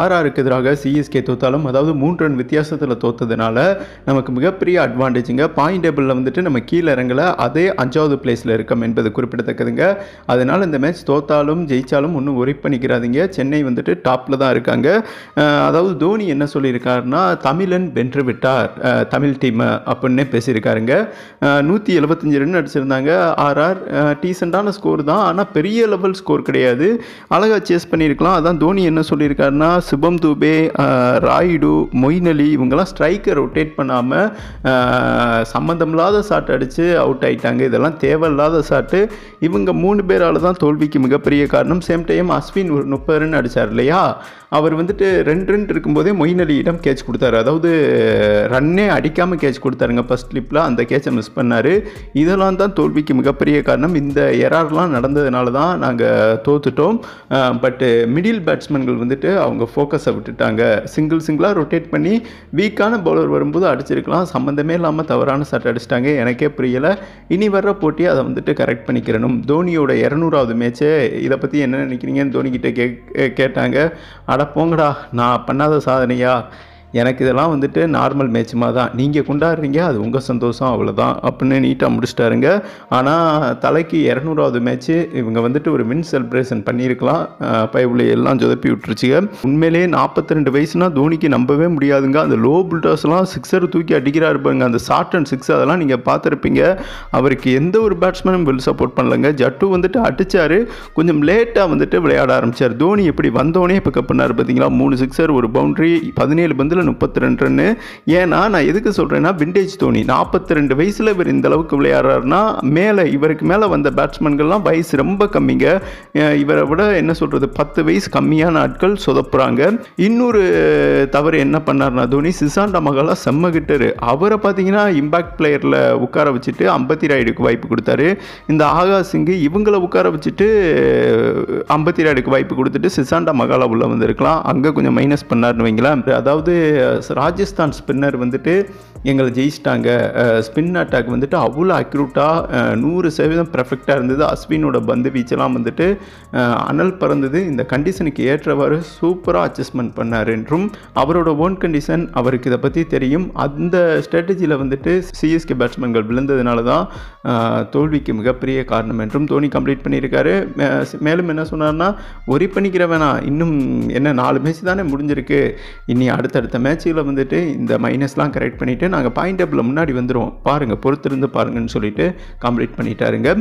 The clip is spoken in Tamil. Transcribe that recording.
ஆர்ஆருக்கு எதிராக சிஎஸ்கே தோத்தாலும் அதாவது மூன்று ரன் வித்தியாசத்தில் தோத்ததுனால நமக்கு மிகப்பெரிய அட்வான்டேஜுங்க பாயிண்ட் டேபிளில் வந்துட்டு நம்ம கீழே இறங்கல அதே அஞ்சாவது பிளேஸில் இருக்கோம் என்பது குறிப்பிடத்தக்கதுங்க அதனால் இந்த மேட்ச் தோத்தாலும் ஜெயித்தாலும் ஒன்றும் உரை பண்ணிக்கிறாதீங்க சென்னை வந்துட்டு டாப்பில் தான் இருக்காங்க அதாவது தோனி என்ன சொல்லியிருக்காருன்னா தமிழன் வென்று விட்டார் தமிழ் டீம் அப்படின்னே பேசியிருக்காருங்க நூற்றி எழுபத்தஞ்சு ரன் அடிச்சிருந்தாங்க ஆர்ஆர் டீசெண்டான ஸ்கோர் தான் ஆனால் பெரிய லெவல் ஸ்கோர் கிடையாது அழகாக சேஸ் பண்ணியிருக்கலாம் அதான் தோனி என்ன சொல்லியிருக்காருன்னா சுபம் தூபே ராயுடு மொயின் அலி இவங்கெல்லாம் ஸ்ட்ரைக்கை ரொட்டேட் பண்ணாமல் சம்மந்தமில்லாத ஷாட் அடித்து அவுட் ஆகிட்டாங்க இதெல்லாம் தேவையில்லாத சாட்டு இவங்க மூணு பேரால் தான் தோல்விக்கு மிகப்பெரிய காரணம் சேம் டைம் அஸ்வின் ஒரு முப்பது ரன் அடித்தார் இல்லையா அவர் வந்துட்டு ரெண்டு ரன் இருக்கும்போதே மொயின் அலியிடம் கேட்ச் கொடுத்தாரு அதாவது ரன்னே அடிக்காமல் கேட்ச் கொடுத்தாருங்க ஃபஸ்ட் ஸ்லிப்பில் அந்த கேட்சை மிஸ் பண்ணார் இதெல்லாம் தான் தோல்விக்கு மிகப்பெரிய காரணம் இந்த எரார்லாம் நடந்ததுனால தான் நாங்கள் தோத்துட்டோம் பட்டு மிடில் பேட்ஸ்மேன்கள் வந்துட்டு அவங்க ஃபோக்கஸை விட்டுட்டாங்க சிங்கிள் சிங்கிளாக ரொட்டேட் பண்ணி வீக்கான பவுலர் வரும்போது அடிச்சிருக்கலாம் சம்மந்தமே இல்லாமல் தவறான சட்டை அடிச்சிட்டாங்க எனக்கே புரியலை இனி வர்ற போட்டி அதை வந்துட்டு கரெக்ட் பண்ணிக்கிறணும் தோனியோட இரநூறாவது மேட்ச்சே இதை பற்றி என்ன நினைக்கிறீங்கன்னு தோனிக்கிட்ட கே கேட்டாங்க அட போங்கடா நான் பண்ணாத சாதனையா எனக்கு இதெல்லாம் வந்துட்டு நார்மல் மேட்சுமாக தான் நீங்கள் கொண்டாடுறீங்க அது உங்கள் சந்தோஷம் அவ்வளோதான் அப்படின்னு நீட்டாக முடிச்சிட்டாருங்க ஆனால் தலைக்கு இரநூறாவது மேட்ச்சு இவங்க வந்துட்டு ஒரு மின் செலிப்ரேஷன் பண்ணியிருக்கலாம் பைபிளை எல்லாம் சொதப்பி விட்டுருச்சுங்க உண்மையிலேயே நாற்பத்தி ரெண்டு வயசுனா தோனிக்கு நம்பவே முடியாதுங்க அந்த லோ புல்டர்ஸ்லாம் சிக்ஸர் தூக்கி அடிக்கிறாரு பாருங்க அந்த ஷார்ட் அண்ட் சிக்ஸ் அதெல்லாம் நீங்கள் பார்த்துருப்பீங்க அவருக்கு எந்த ஒரு பேட்ஸ்மேனும் வெல் சப்போர்ட் பண்ணலங்க ஜட்டு வந்துட்டு அடித்தார் கொஞ்சம் லேட்டாக வந்துட்டு விளையாட ஆரம்பித்தார் தோனி எப்படி வந்தோடனே இப்போ பண்ணார் பார்த்தீங்களா மூணு சிக்ஸர் ஒரு பவுண்ட்ரி பதினேழு பந்தில் வயசில் முப்பத்தி ரெண்டு ரன்னு ஏன்னா நான் எதுக்கு சொல்கிறேன்னா விண்டேஜ் தோனி நாற்பத்தி ரெண்டு வயசில் இவர் இந்த அளவுக்கு விளையாடுறாருன்னா மேலே இவருக்கு மேலே வந்த பேட்ஸ்மேன்கள்லாம் வயசு ரொம்ப கம்மிங்க இவரை விட என்ன சொல்கிறது பத்து வயசு கம்மியான ஆட்கள் சொதப்புறாங்க இன்னொரு தவறு என்ன பண்ணார்னா தோனி சிசாண்டா மகாலா செம்ம கிட்டரு அவரை பார்த்தீங்கன்னா இம்பாக்ட் பிளேயரில் உட்கார வச்சுட்டு அம்பத்தி ராயுடுக்கு வாய்ப்பு கொடுத்தாரு இந்த ஆகா சிங்கு இவங்களை உட்கார வச்சுட்டு அம்பத்தி ராய்டுக்கு வாய்ப்பு கொடுத்துட்டு சிசாண்டா மகாலா உள்ளே வந்திருக்கலாம் அங்கே கொஞ்சம் மைனஸ் பண்ணார்னு வைங்களேன் அதாவது ராஜஸ்தான் ஸ்பின்னர் வந்துட்டு எங்களை ஜெயிச்சிட்டாங்க ஸ்பின் அட்டாக் வந்துட்டு அவ்வளோ அக்யூரேட்டாக நூறு சதவீதம் பர்ஃபெக்டாக இருந்தது அஸ்வினோட பந்து வீச்செல்லாம் வந்துட்டு அனல் பறந்தது இந்த கண்டிஷனுக்கு ஏற்றவாறு சூப்பராக அட்ஜஸ்ட்மெண்ட் பண்ணார் என்றும் அவரோட ஓன் கண்டிஷன் அவருக்கு இதை பற்றி தெரியும் அந்த ஸ்ட்ராட்டஜியில் வந்துட்டு சிஎஸ்கே பேட்ஸ்மேன்கள் விழுந்ததுனால தான் தோல்விக்கு மிகப்பெரிய காரணம் என்றும் தோனி கம்ப்ளீட் பண்ணியிருக்காரு மேலும் என்ன சொன்னார்னா ஒரி பண்ணிக்கிறவனா இன்னும் என்ன நாலு மேட்ச் தானே முடிஞ்சிருக்கு இனி அடுத்தடுத்த அடுத்த மேட்சில் வந்துட்டு இந்த மைனஸ்லாம் கரெக்ட் பண்ணிவிட்டு நாங்கள் பாயிண்ட் டேபிளில் முன்னாடி வந்துடுவோம் பாருங்கள் பொறுத்திருந்து பாருங்கன்னு சொல்லிட்டு கம்ப்ளீட் பண்ணிட்டாருங்க